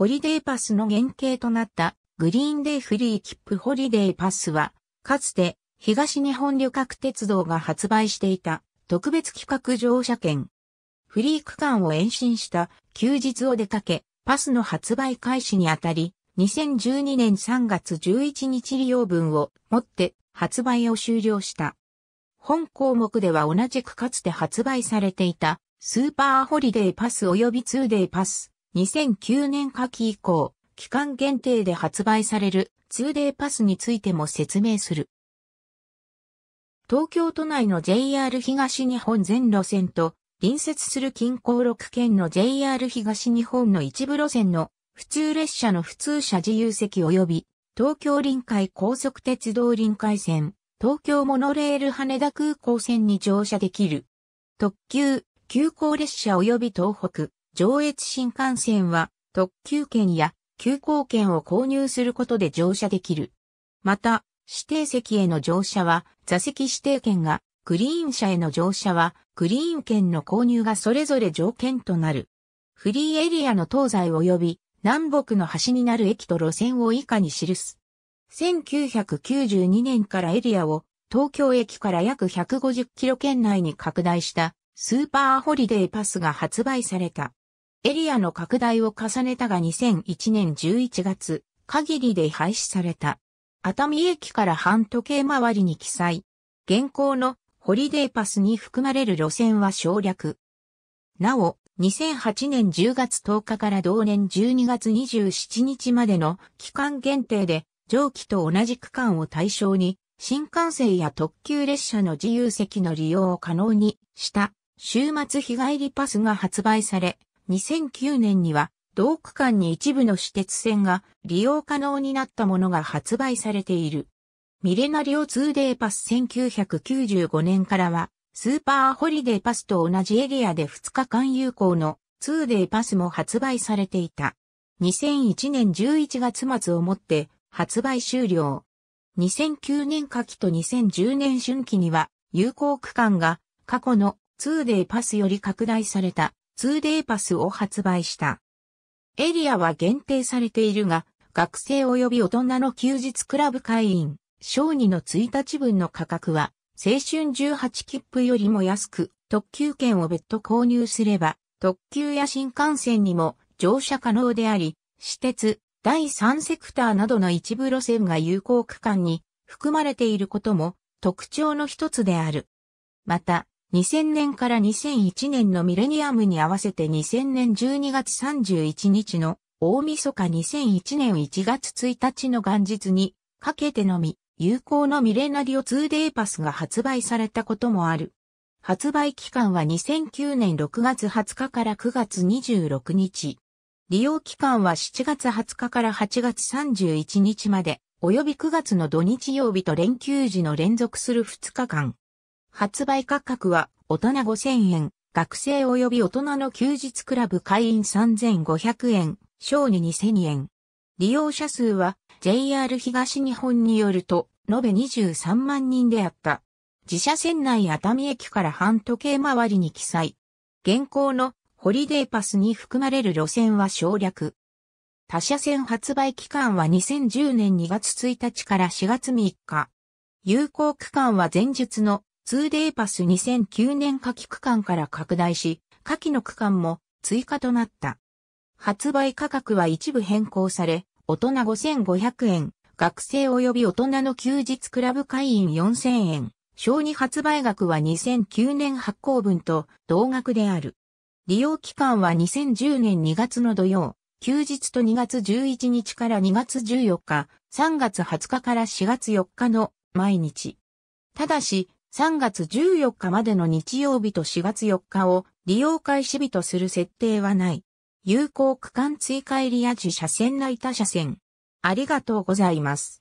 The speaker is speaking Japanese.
ホリデーパスの原型となったグリーンデーフリーキップホリデーパスは、かつて東日本旅客鉄道が発売していた特別企画乗車券。フリー区間を延伸した休日を出かけ、パスの発売開始にあたり、2012年3月11日利用分をもって発売を終了した。本項目では同じくかつて発売されていたスーパーホリデーパス及びツーデーパス、2009年夏季以降、期間限定で発売される 2day パスについても説明する。東京都内の JR 東日本全路線と隣接する近郊6県の JR 東日本の一部路線の普通列車の普通車自由席及び東京臨海高速鉄道臨海線、東京モノレール羽田空港線に乗車できる。特急、急行列車及び東北、上越新幹線は特急券や急行券を購入することで乗車できる。また、指定席への乗車は座席指定券が、グリーン車への乗車はグリーン券の購入がそれぞれ条件となる。フリーエリアの東西及び南北の端になる駅と路線を以下に記す。1992年からエリアを東京駅から約150キロ圏内に拡大したスーパーホリデーパスが発売された。エリアの拡大を重ねたが2001年11月、限りで廃止された。熱海駅から半時計回りに記載。現行のホリデーパスに含まれる路線は省略。なお、2008年10月10日から同年12月27日までの期間限定で、上記と同じ区間を対象に、新幹線や特急列車の自由席の利用を可能にした、週末日帰りパスが発売され、2009年には同区間に一部の私鉄線が利用可能になったものが発売されている。ミレナリオ 2D パス1995年からはスーパーホリデーパスと同じエリアで2日間有効の 2D パスも発売されていた。2001年11月末をもって発売終了。2009年夏季と2010年春季には有効区間が過去の 2D パスより拡大された。2デーパスを発売した。エリアは限定されているが、学生及び大人の休日クラブ会員、小2の1日分の価格は、青春18切符よりも安く、特急券を別途購入すれば、特急や新幹線にも乗車可能であり、私鉄、第3セクターなどの一部路線が有効区間に含まれていることも特徴の一つである。また、2000年から2001年のミレニアムに合わせて2000年12月31日の大晦日2001年1月1日の元日にかけてのみ有効のミレナリオ2 d a パスが発売されたこともある。発売期間は2009年6月20日から9月26日。利用期間は7月20日から8月31日まで、及び9月の土日曜日と連休時の連続する2日間。発売価格は大人5000円、学生及び大人の休日クラブ会員3500円、小児2000円。利用者数は JR 東日本によると延べ23万人であった。自社船内熱海駅から半時計回りに記載。現行のホリデーパスに含まれる路線は省略。他社線発売期間は2010年2月1日から4月3日。有効期間は前述の2デーパス2009年夏季区間から拡大し、夏季の区間も追加となった。発売価格は一部変更され、大人5500円、学生及び大人の休日クラブ会員4000円、小児発売額は2009年発行分と同額である。利用期間は2010年2月の土曜、休日と2月11日から2月14日、3月20日から4月4日の毎日。ただし、3月14日までの日曜日と4月4日を利用開始日とする設定はない。有効区間追加エリア時車線内他車線。ありがとうございます。